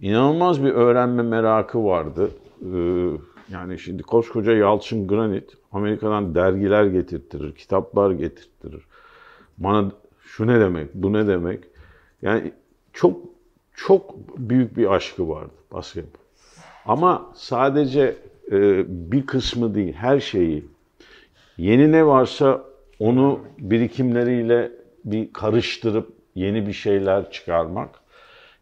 inanılmaz bir öğrenme merakı vardı. Ee, yani şimdi koskoca Yalçın Granit Amerika'dan dergiler getirtirir, kitaplar getirtirir. Bana şu ne demek, bu ne demek? Yani çok çok büyük bir aşkı vardı basketbol. Ama sadece e, bir kısmı değil, her şeyi. Yeni ne varsa onu birikimleriyle bir karıştırıp yeni bir şeyler çıkarmak.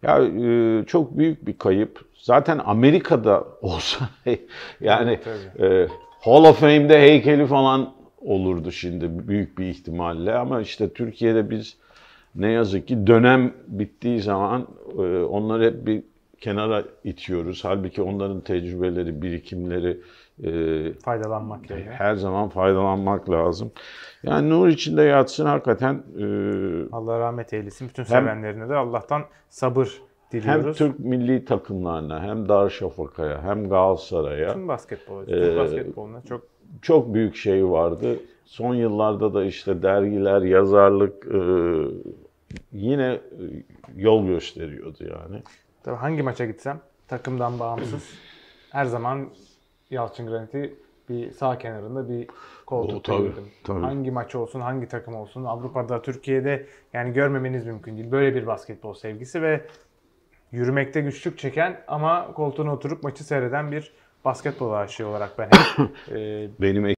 Ya e, çok büyük bir kayıp. Zaten Amerika'da olsa yani e, Hall of Fame'de heykeli falan olurdu şimdi büyük bir ihtimalle ama işte Türkiye'de biz ne yazık ki dönem bittiği zaman e, onları hep bir kenara itiyoruz. Halbuki onların tecrübeleri, birikimleri e, faydalanmak e, her zaman faydalanmak lazım. Yani nur içinde yatsın hakikaten. E, Allah rahmet eylesin. Bütün sevenlerine de Allah'tan sabır diliyoruz. Hem Türk milli takımlarına, hem Darüşşafaka'ya, hem Galatasaray'a. Tüm basketbol, e, basketboluna çok çok büyük şey vardı. Son yıllarda da işte dergiler, yazarlık e, yine yol gösteriyordu yani. Tabii hangi maça gitsem takımdan bağımsız her zaman Yalçın Granit'i bir sağ kenarında bir koltukta gördüm. Hangi maç olsun, hangi takım olsun Avrupa'da, Türkiye'de yani görmemeniz mümkün değil. Böyle bir basketbol sevgisi ve yürümekte güçlük çeken ama koltuğuna oturup maçı seyreden bir basketbol aşığı olarak ben hep, e, benim